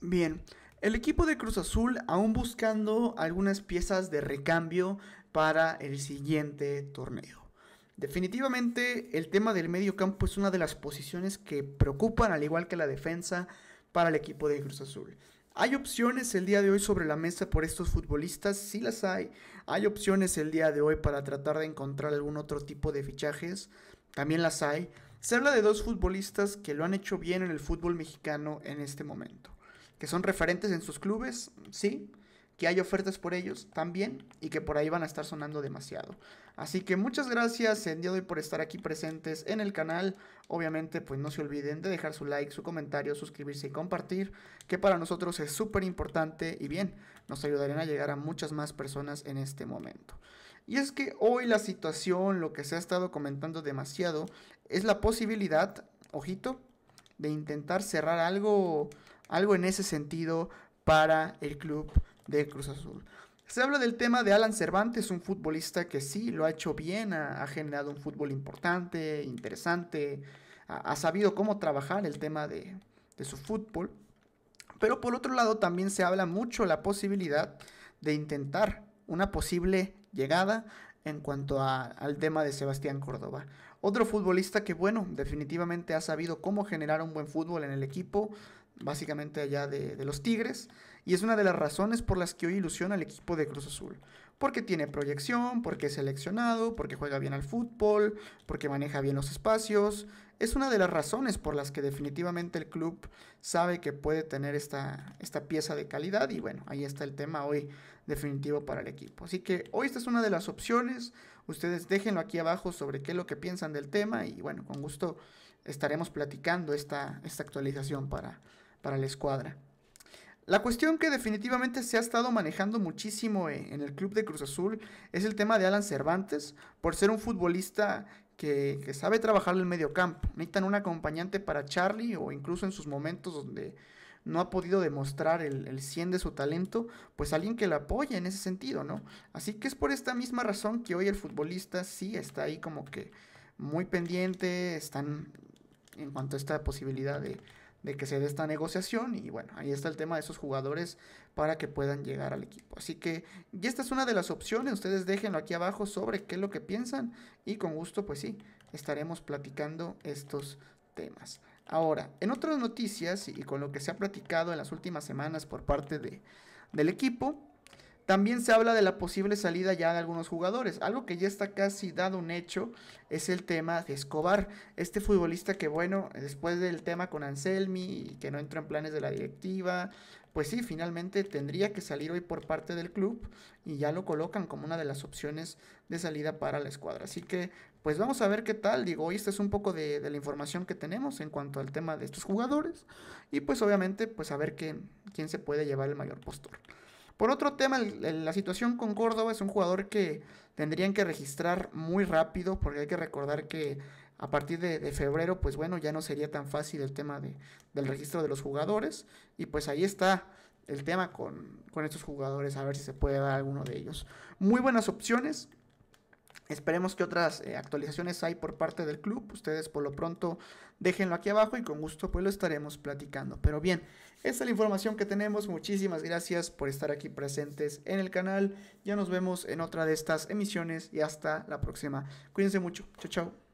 Bien, el equipo de Cruz Azul aún buscando algunas piezas de recambio para el siguiente torneo. Definitivamente el tema del medio campo es una de las posiciones que preocupan, al igual que la defensa, para el equipo de Cruz Azul. Hay opciones el día de hoy sobre la mesa por estos futbolistas, sí las hay. Hay opciones el día de hoy para tratar de encontrar algún otro tipo de fichajes, también las hay. Se habla de dos futbolistas que lo han hecho bien en el fútbol mexicano en este momento que son referentes en sus clubes, sí, que hay ofertas por ellos también y que por ahí van a estar sonando demasiado. Así que muchas gracias En día de hoy por estar aquí presentes en el canal. Obviamente, pues no se olviden de dejar su like, su comentario, suscribirse y compartir, que para nosotros es súper importante y bien, nos ayudarían a llegar a muchas más personas en este momento. Y es que hoy la situación, lo que se ha estado comentando demasiado, es la posibilidad, ojito, de intentar cerrar algo algo en ese sentido para el club de Cruz Azul. Se habla del tema de Alan Cervantes, un futbolista que sí lo ha hecho bien, ha, generado un fútbol importante, interesante, ha, sabido cómo trabajar el tema de, su fútbol. Pero por otro lado también se habla mucho la posibilidad de intentar una posible llegada en cuanto al tema de Sebastián Córdoba. Otro futbolista que bueno, definitivamente ha sabido cómo generar un buen fútbol en el equipo, básicamente allá de, los Tigres, y es una de las razones por las que hoy ilusiona al equipo de Cruz Azul. Porque tiene proyección, porque es seleccionado, porque juega bien al fútbol, porque maneja bien los espacios. Es una de las razones por las que definitivamente el club sabe que puede tener esta, esta pieza de calidad y bueno, ahí está el tema hoy definitivo para el equipo. Así que hoy esta es una de las opciones. Ustedes déjenlo aquí abajo sobre qué es lo que piensan del tema y bueno, con gusto estaremos platicando esta, esta actualización para para la escuadra. La cuestión que definitivamente se ha estado manejando muchísimo eh, en el club de Cruz Azul es el tema de Alan Cervantes, por ser un futbolista que, sabe trabajar en el medio campo. Necesitan un acompañante para Charlie o incluso en sus momentos donde no ha podido demostrar el, el 100 de su talento, pues alguien que le apoye en ese sentido, ¿no? Así que es por esta misma razón que hoy el futbolista sí está ahí como que muy pendiente, están en cuanto a esta posibilidad de, de que se dé esta negociación y bueno, ahí está el tema de esos jugadores para que puedan llegar al equipo. Así que y esta es una de las opciones, ustedes déjenlo aquí abajo sobre qué es lo que piensan y con gusto pues sí, estaremos platicando estos temas. Ahora, en otras noticias y con lo que se ha platicado en las últimas semanas por parte de, del equipo, también se habla de la posible salida ya de algunos jugadores. Algo que ya está casi dado un hecho es el tema de Escobar. Este futbolista que bueno, después del tema con Anselmi, y que no entró en planes de la directiva, pues sí, finalmente tendría que salir hoy por parte del club y ya lo colocan como una de las opciones de salida para la escuadra. Así que pues vamos a ver qué tal. Digo, hoy esta es un poco de, la información que tenemos en cuanto al tema de estos jugadores y pues obviamente pues a ver quién se puede llevar el mayor postor. Por otro tema, la situación con Córdoba es un jugador que tendrían que registrar muy rápido, porque hay que recordar que a partir de, febrero, pues bueno, ya no sería tan fácil el tema del registro de los jugadores. Y pues ahí está el tema con, con estos jugadores, a ver si se puede dar alguno de ellos. Muy buenas opciones, Esperemos que otras eh, actualizaciones hay por parte del club. Ustedes por lo pronto déjenlo aquí abajo y con gusto pues lo estaremos platicando. Pero bien, esta es la información que tenemos. Muchísimas gracias por estar aquí presentes en el canal. Ya nos vemos en otra de estas emisiones y hasta la próxima. Cuídense mucho. Chao, chao.